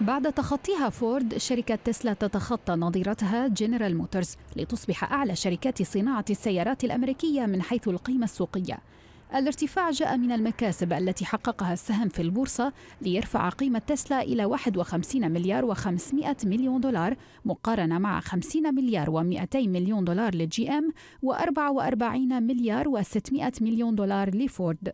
بعد تخطيها فورد شركة تسلا تتخطى نظيرتها جنرال موتورز لتصبح أعلى شركات صناعة السيارات الأمريكية من حيث القيمة السوقية الارتفاع جاء من المكاسب التي حققها السهم في البورصة ليرفع قيمة تسلا إلى 51 مليار و500 مليون دولار مقارنة مع 50 مليار و200 مليون دولار لجي ام و44 مليار و600 مليون دولار لفورد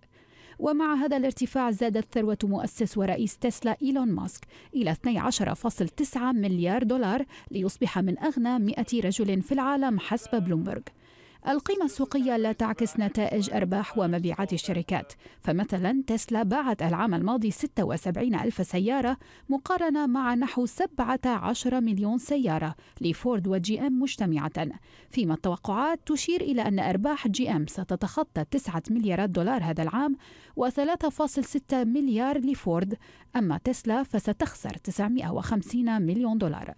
ومع هذا الارتفاع زادت ثروة مؤسس ورئيس تسلا إيلون ماسك إلى 12.9 مليار دولار ليصبح من أغنى 100 رجل في العالم حسب بلومبرغ القيمة السوقية لا تعكس نتائج أرباح ومبيعات الشركات فمثلا تسلا باعت العام الماضي 76 ألف سيارة مقارنة مع نحو 17 مليون سيارة لفورد وجي أم مجتمعة فيما التوقعات تشير إلى أن أرباح جي أم ستتخطى 9 مليارات دولار هذا العام و3.6 مليار لفورد أما تسلا فستخسر 950 مليون دولار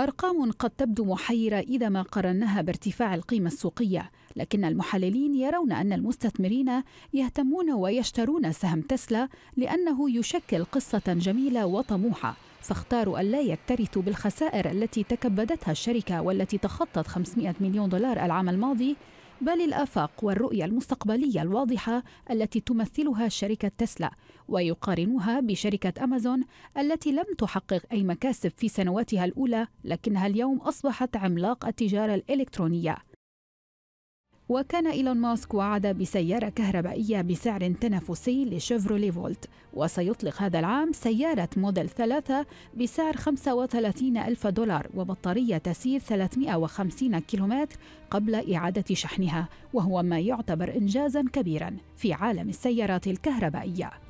أرقام قد تبدو محيرة إذا ما قرناها بارتفاع القيمة السوقية، لكن المحللين يرون أن المستثمرين يهتمون ويشترون سهم تسلا لأنه يشكل قصة جميلة وطموحة، فاختاروا ألا يكترثوا بالخسائر التي تكبدتها الشركة والتي تخطت 500 مليون دولار العام الماضي بل الآفاق والرؤية المستقبلية الواضحة التي تمثلها شركة تسلا ويقارنها بشركة أمازون التي لم تحقق أي مكاسب في سنواتها الأولى لكنها اليوم أصبحت عملاق التجارة الإلكترونية وكان إيلون ماسك وعد بسيارة كهربائية بسعر تنافسي لشيفرولي فولت وسيطلق هذا العام سيارة موديل ثلاثة بسعر 35 ألف دولار وبطارية تسير 350 كيلومتر قبل إعادة شحنها وهو ما يعتبر إنجازا كبيرا في عالم السيارات الكهربائية